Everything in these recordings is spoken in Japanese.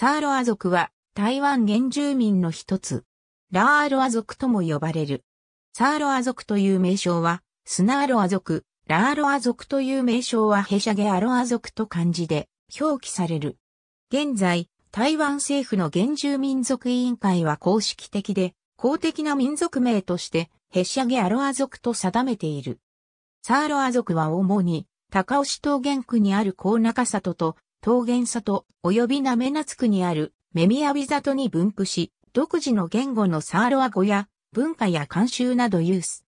サーロア族は台湾原住民の一つ。ラーロア族とも呼ばれる。サーロア族という名称は、スナーロア族、ラーロア族という名称はヘシャゲアロア族と漢字で表記される。現在、台湾政府の原住民族委員会は公式的で、公的な民族名として、ヘシャゲアロア族と定めている。サーロア族は主に、高雄市東原区にある高中里と桃源里及び滑夏区にあるメミアビ里に分布し、独自の言語のサーロア語や文化や慣習など有ス。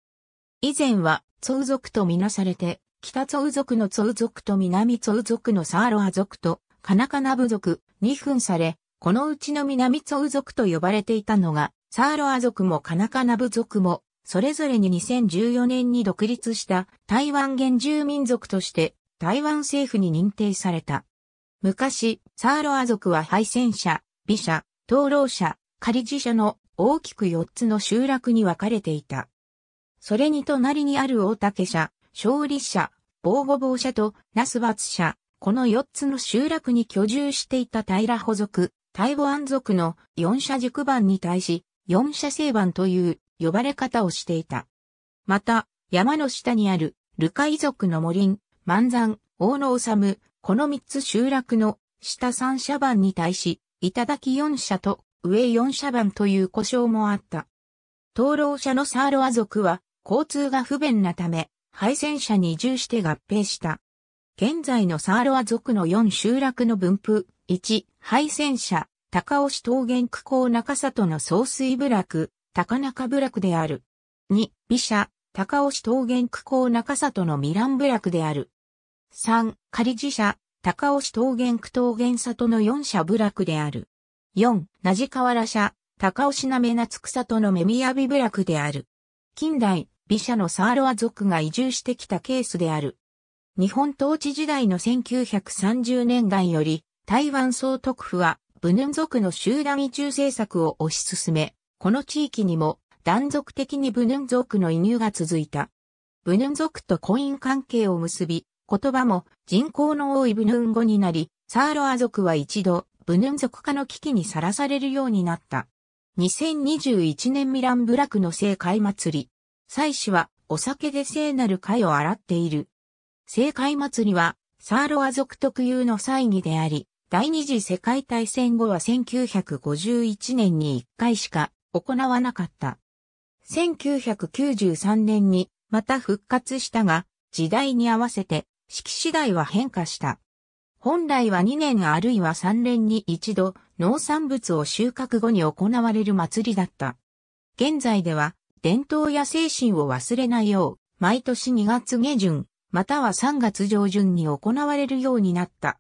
以前は、ツウ族とみなされて、北ツウ族のツウ族と南ツウ族のサーロア族と、カナカナ部族に分され、このうちの南ツウ族と呼ばれていたのが、サーロア族もカナカナ部族も、それぞれに2014年に独立した台湾原住民族として台湾政府に認定された。昔、サーロア族は敗戦者、美者、灯籠者、仮寺者の大きく4つの集落に分かれていた。それに隣にある大竹社、勝利社、防護防社とナスバツ社、この4つの集落に居住していた平保族、大保安族の4社塾番に対し、4社正番という呼ばれ方をしていた。また、山の下にある、ルカイ族の森万山、大野治、この三つ集落の下三社番に対し、頂き四社と上四社番という故障もあった。灯籠者のサーロア族は交通が不便なため、廃線車に移住して合併した。現在のサーロア族の四集落の分布、1、廃線車、高尾市桃源区港中里の総水部落、高中部落である。2、美車、高尾市桃源区港中里のミラン部落である。三、仮寺社、高尾市桃源区桃源里の四社部落である。四、なじかわら社、高尾市なめなつく里のめみやび部落である。近代、美社のサーロア族が移住してきたケースである。日本統治時代の1930年代より、台湾総督府は、ブヌン族の集団移住政策を推し進め、この地域にも断続的にブヌン族の移入が続いた。ブヌン族と婚姻関係を結び、言葉も人口の多いブヌン語になり、サーロア族は一度、ブヌン族化の危機にさらされるようになった。2021年ミランブラクの聖会祭り。祭祀はお酒で聖なる会を洗っている。聖会祭りはサーロア族特有の祭儀であり、第二次世界大戦後は1951年に1回しか行わなかった。1993年にまた復活したが、時代に合わせて式次第は変化した。本来は2年あるいは3年に一度農産物を収穫後に行われる祭りだった。現在では伝統や精神を忘れないよう、毎年2月下旬、または3月上旬に行われるようになった。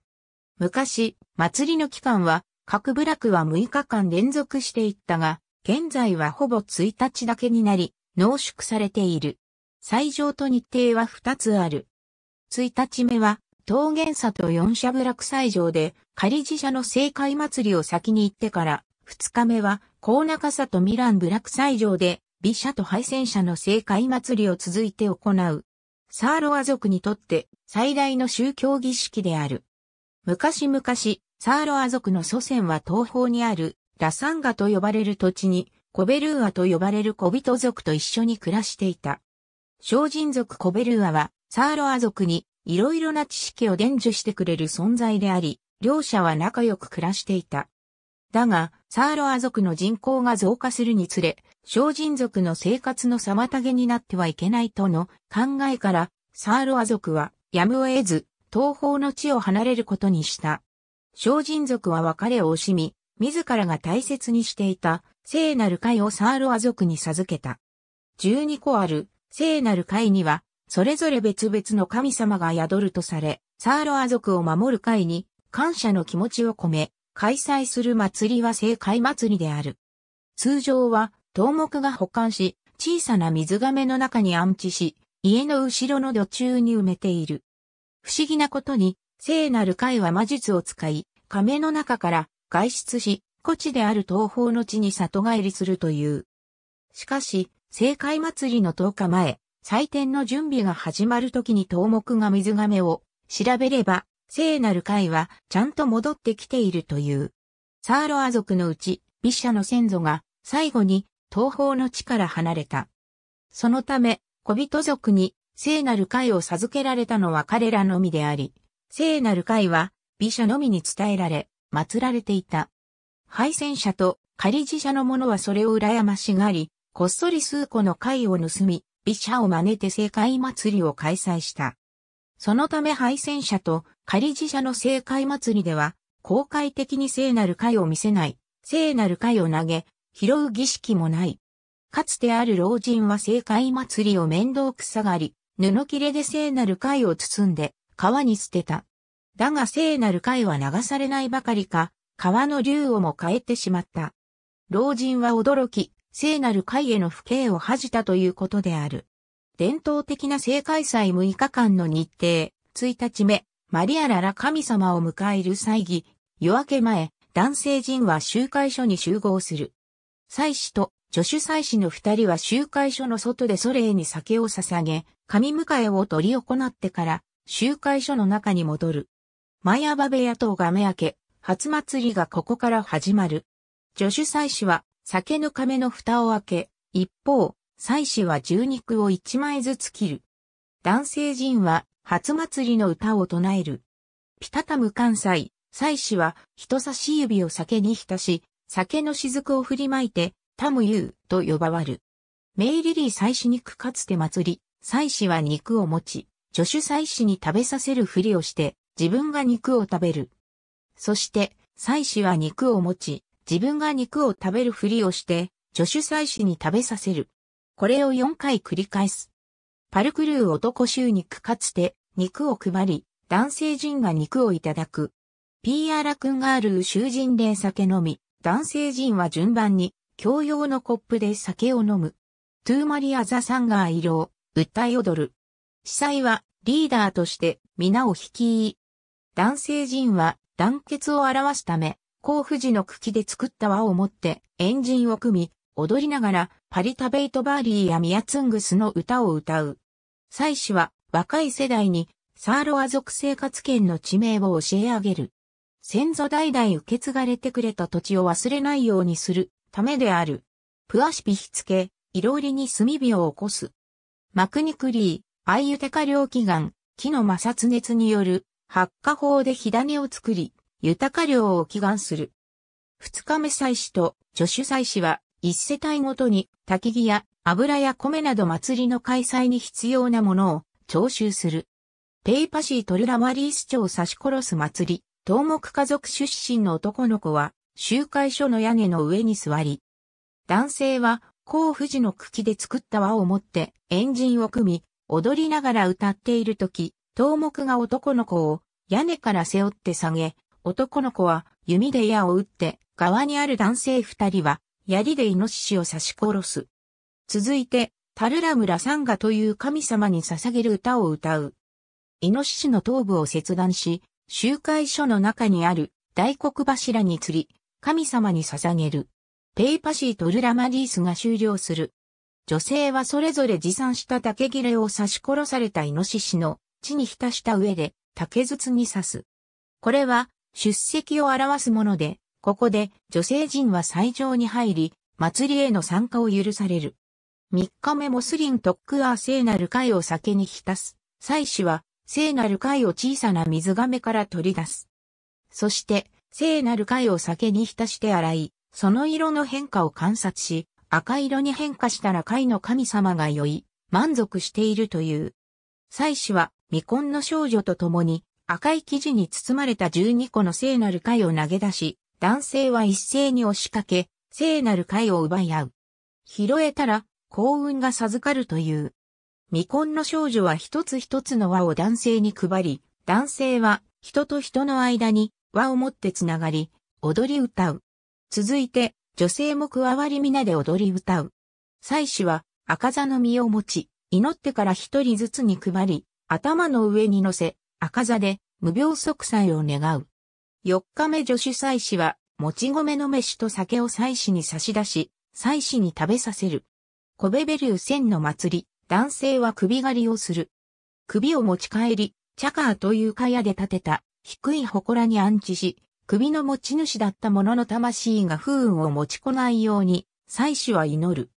昔、祭りの期間は各部落は6日間連続していったが、現在はほぼ1日だけになり、濃縮されている。最上と日程は2つある。た日目は、桃源里四社部落祭場で、仮寺社の聖会祭りを先に行ってから、二日目は、高中里ミラン部落祭場で、美社と敗戦者の聖会祭りを続いて行う。サーロア族にとって最大の宗教儀式である。昔々、サーロア族の祖先は東方にあるラサンガと呼ばれる土地にコベルーアと呼ばれる小人族と一緒に暮らしていた。精人族コベルーアはサーロア族にいろいろな知識を伝授してくれる存在であり、両者は仲良く暮らしていた。だが、サーロア族の人口が増加するにつれ、小人族の生活の妨げになってはいけないとの考えから、サーロア族はやむを得ず、東方の地を離れることにした。小人族は別れを惜しみ、自らが大切にしていた聖なる会をサーロア族に授けた。12個ある聖なる会にはそれぞれ別々の神様が宿るとされ、サーロア族を守る会に感謝の気持ちを込め、開催する祭りは聖解祭りである。通常は、頭目が保管し、小さな水亀の中に安置し、家の後ろの土中に埋めている。不思議なことに、聖なる会は魔術を使い、亀の中から外出し、古地である東方の地に里帰りするという。しかし、聖解祭りの10日前、祭典の準備が始まる時に東木が水亀を調べれば、聖なる会はちゃんと戻ってきているという。サーロア族のうち、ビ者の先祖が最後に東方の地から離れた。そのため、小人族に聖なる会を授けられたのは彼らのみであり、聖なる会は美者のみに伝えられ、祀られていた。敗戦者と仮寺者の者はそれを羨ましがり、こっそり数個の会を盗み、美者を真似て聖会祭りを開催した。そのため敗戦者と仮寺社の聖会祭りでは、公開的に聖なる会を見せない、聖なる会を投げ、拾う儀式もない。かつてある老人は聖会祭りを面倒くさがり、布切れで聖なる会を包んで、川に捨てた。だが聖なる会は流されないばかりか、川の流をも変えてしまった。老人は驚き、聖なる会への不敬を恥じたということである。伝統的な聖開祭6日間の日程、1日目、マリアララ神様を迎える祭儀、夜明け前、男性陣は集会所に集合する。祭司と助手祭司の二人は集会所の外でソレイに酒を捧げ、神迎えを取り行ってから、集会所の中に戻る。マヤバベヤとが目明け、初祭りがここから始まる。助手祭司は、酒の亀の蓋を開け、一方、妻子は牛肉を一枚ずつ切る。男性陣は、初祭りの歌を唱える。ピタタム関西、妻子は人差し指を酒に浸し、酒の雫を振りまいて、タムユーと呼ばわる。メイリリー祭祀肉かつて祭り、祭祀は肉を持ち、助手祭祀に食べさせるふりをして、自分が肉を食べる。そして、祭祀は肉を持ち、自分が肉を食べるふりをして、助手祭司に食べさせる。これを4回繰り返す。パルクルー男衆肉かつて、肉を配り、男性陣が肉をいただく。ピーアラクンガールー囚人で酒飲み、男性陣は順番に、共用のコップで酒を飲む。トゥーマリア・ザ・サンガー色を、訴え踊る。司祭は、リーダーとして、皆を率い。男性陣は、団結を表すため、甲富士の茎で作った輪を持って、円陣を組み、踊りながら、パリタベイトバーリーやミヤツングスの歌を歌う。祭司は、若い世代に、サーロア族生活圏の地名を教え上げる。先祖代々受け継がれてくれた土地を忘れないようにするためである。プアシピ火付け、いろりに炭火を起こす。マクニクリー、アイユテカ料祈岩、木の摩擦熱による発火法で火種を作り、豊か量を祈願する。二日目祭祀と助手祭祀は、一世帯ごとに焚き木や油や米など祭りの開催に必要なものを徴収する。ペイパシートルラマリース町を刺し殺す祭り、東木家族出身の男の子は、集会所の屋根の上に座り、男性は、甲富士の茎で作った輪を持って、円陣を組み、踊りながら歌っているとき、東木が男の子を屋根から背負って下げ、男の子は弓で矢を撃って、側にある男性二人は、槍でイノシシを刺し殺す。続いて、タルラムラサンガという神様に捧げる歌を歌う。イノシシの頭部を切断し、集会所の中にある大黒柱に釣り、神様に捧げる。ペイパシーとルラマディースが終了する。女性はそれぞれ持参した竹切れを刺し殺されたイノシシの地に浸した上で竹筒に刺す。これは出席を表すもので、ここで女性陣は斎場に入り、祭りへの参加を許される。三日目もスリン特区は聖なる貝を酒に浸す。祭司は聖なる貝を小さな水亀から取り出す。そして、聖なる貝を酒に浸して洗い、その色の変化を観察し、赤色に変化したら貝の神様が酔い、満足しているという。祭司は未婚の少女と共に赤い生地に包まれた12個の聖なる貝を投げ出し、男性は一斉に押しかけ、聖なる貝を奪い合う。拾えたら、幸運が授かるという。未婚の少女は一つ一つの輪を男性に配り、男性は人と人の間に輪を持ってつながり、踊り歌う。続いて、女性も加わり皆で踊り歌う。祭司は赤座の実を持ち、祈ってから一人ずつに配り、頭の上に乗せ、赤座で無病息災を願う。四日目女子祭司は、もち米の飯と酒を祭司に差し出し、祭司に食べさせる。コベベリュー千の祭り、男性は首狩りをする。首を持ち帰り、チャカーという屋で建てた低い祠に安置し、首の持ち主だった者の魂が不運を持ちこないように、祭司は祈る。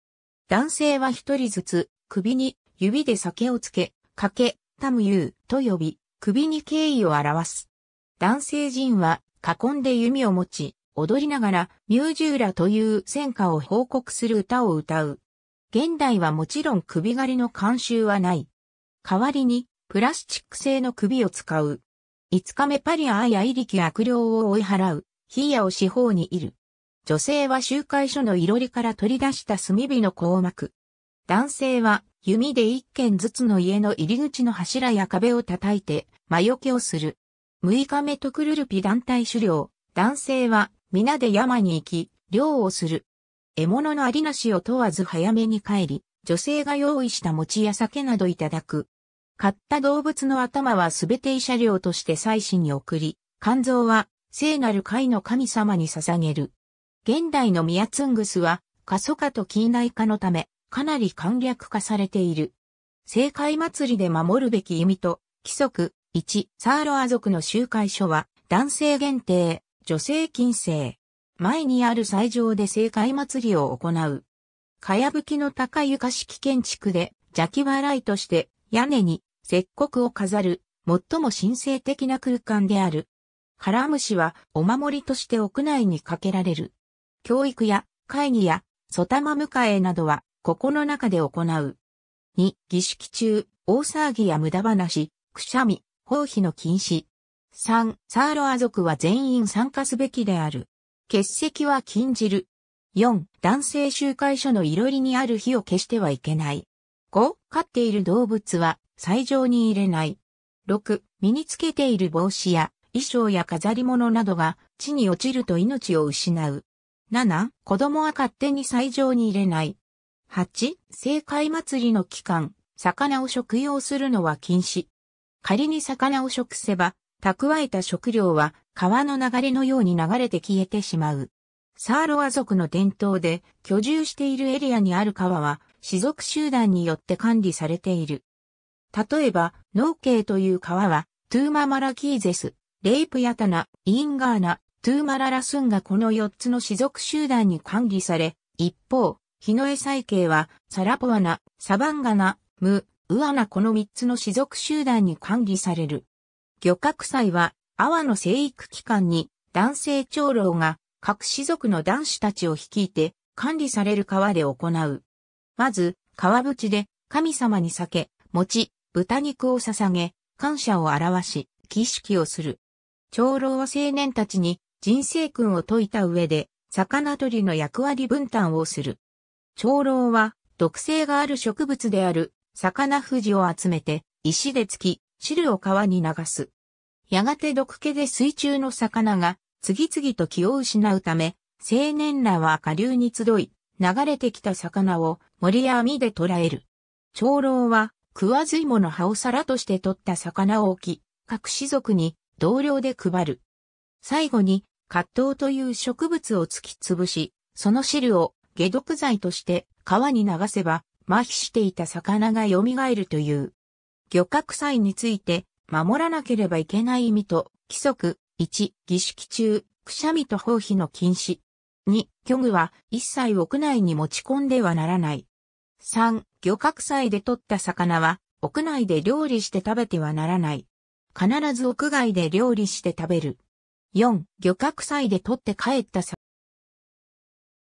男性は一人ずつ、首に指で酒をつけ、かけ、タムユーと呼び、首に敬意を表す。男性陣は囲んで弓を持ち、踊りながらミュージューラという戦果を報告する歌を歌う。現代はもちろん首狩りの慣習はない。代わりにプラスチック製の首を使う。5日目パリアーやイリキ悪霊を追い払う、ヒーヤを四方にいる。女性は集会所のいろりから取り出した炭火の硬幕。男性は弓で一軒ずつの家の入り口の柱や壁を叩いて魔除けをする。6日目とクルルピ団体狩猟。男性は皆で山に行き、漁をする。獲物のありなしを問わず早めに帰り、女性が用意した餅や酒などいただく。買った動物の頭はすべて医者料として祭祀に送り、肝臓は聖なる会の神様に捧げる。現代のミヤツングスは過疎化と近代化のため、かなり簡略化されている。政界祭りで守るべき意味と、規則、1、サーロア族の集会所は、男性限定、女性禁制。前にある斎場で正解祭りを行う。かやぶきの高床式建築で、邪気払いとして、屋根に、石刻を飾る、最も神聖的な空間である。唐虫は、お守りとして屋内にかけられる。教育や、会議や、外間迎えなどは、ここの中で行う。2、儀式中、大騒ぎや無駄話、くしゃみ、放棄の禁止。3、サーロア族は全員参加すべきである。欠席は禁じる。4、男性集会所のいろりにある火を消してはいけない。5、飼っている動物は、斎場に入れない。6、身につけている帽子や、衣装や飾り物などが、地に落ちると命を失う。7、子供は勝手に斎場に入れない。8、聖海祭りの期間、魚を食用するのは禁止。仮に魚を食せば、蓄えた食料は川の流れのように流れて消えてしまう。サーロア族の伝統で居住しているエリアにある川は、氏族集団によって管理されている。例えば、農ーという川は、トゥーママラキーゼス、レイプヤタナ、インガーナ、トゥーマララスンがこの4つの氏族集団に管理され、一方、日野江再慶は、サラポアナ、サバンガナ、ム、ウアナこの3つの種族集団に管理される。漁獲祭は、阿波の生育期間に、男性長老が、各種族の男子たちを率いて、管理される川で行う。まず、川淵で、神様に酒、餅、豚肉を捧げ、感謝を表し、儀式をする。長老は青年たちに、人生訓を説いた上で、魚取りの役割分担をする。長老は毒性がある植物である魚富士を集めて石で突き汁を川に流す。やがて毒気で水中の魚が次々と気を失うため青年らは下流に集い流れてきた魚を森や網で捕らえる。長老は食わず芋の葉を皿として取った魚を置き、各種族に同僚で配る。最後に、葛藤という植物を突き潰し、その汁を下毒剤として川に流せば麻痺していた魚が蘇るという。漁獲祭について守らなければいけない意味と規則1、儀式中、くしゃみと放皮の禁止。2、漁具は一切屋内に持ち込んではならない。3、漁獲祭で取った魚は屋内で料理して食べてはならない。必ず屋外で料理して食べる。4、漁獲祭で取って帰った魚